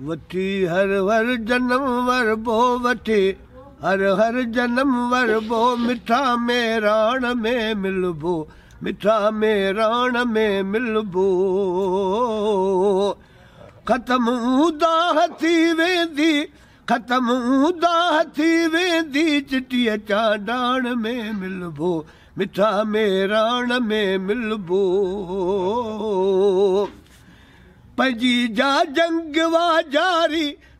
वठी हर हर जनम वर वरिबो वठी हर हर जनम वर वरिबो मिठा में राण में मिलबो मिठा में राण में मिलबो ख़तम दाह थी वेंदी ख़तम दाह थी वेंदी चिटीअ चां में मिलबो मिठा में राण में मिलबो जा जंग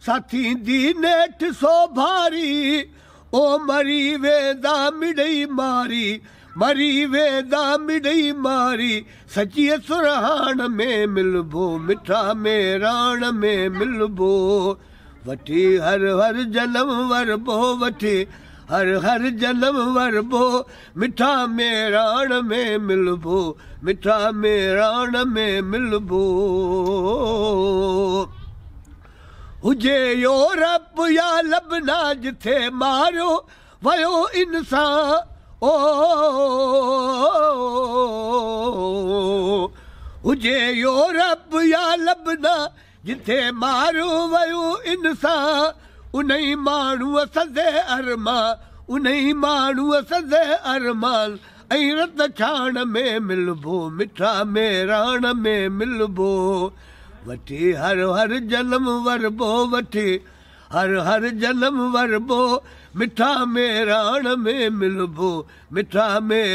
साथी दी नेठ सो भारी ओ मरी वेदा मिड़ई मारी मरी वेदा मिड़ई मारी सची सुरहाण में मिलबो मिठा में राण में मिलबो वठी हर हर जनम वर बो वठी हर हर जनमु वरिबो मिठा मेराण में मिलबो मिठा मेराण में मिलबो हुजे रब या लबना जिथे मारो वयो इंसान ओ हुजे यो रब या लबना जिथे मारो वयो इंसान उन ई माण्हू सदे अरमा उन ई माण्हू सधे अरमो मिठा में राण में मिलबो वठी हर हर जलम वरिबो वठी हर हर जलम वरिबो मिठा में में मिलिबो मिठा में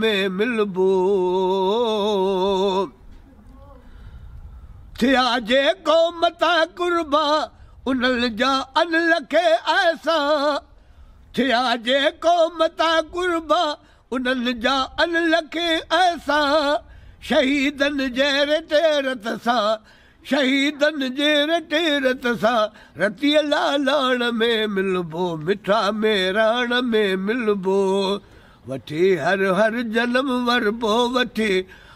में मिलबो थिया जे कोरबा उन्हनि जा अन लखे आसा थिया जे कोम ता कुर्बा उन्हनि जा अन लखे आसा शहीदनि जे रिटे रत सां शहीदनि जे रिटे रत सां रतीअ लालण में मिलबो मिठा में रण में मिलबो वठी हर हर जनम वरबो वठी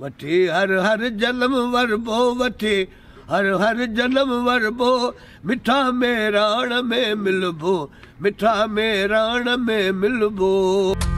वठी हर हर जलम वरबो वठी हर हर जलम वरबो मिठा में राण में मिलबो मिठा में राण में मिलबो